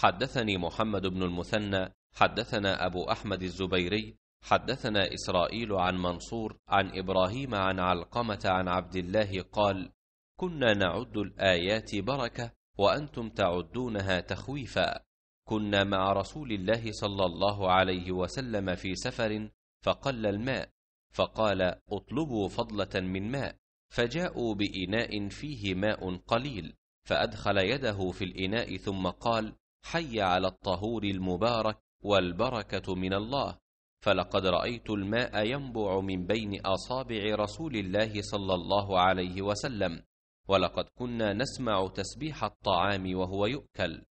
حدثني محمد بن المثنى حدثنا أبو أحمد الزبيري حدثنا إسرائيل عن منصور عن إبراهيم عن علقمة عن عبد الله قال كنا نعد الآيات بركة وأنتم تعدونها تخويفا كنا مع رسول الله صلى الله عليه وسلم في سفر فقل الماء فقال اطلبوا فضلة من ماء فجاءوا بإناء فيه ماء قليل فأدخل يده في الإناء ثم قال حي على الطهور المبارك والبركة من الله فلقد رأيت الماء ينبع من بين أصابع رسول الله صلى الله عليه وسلم ولقد كنا نسمع تسبيح الطعام وهو يؤكل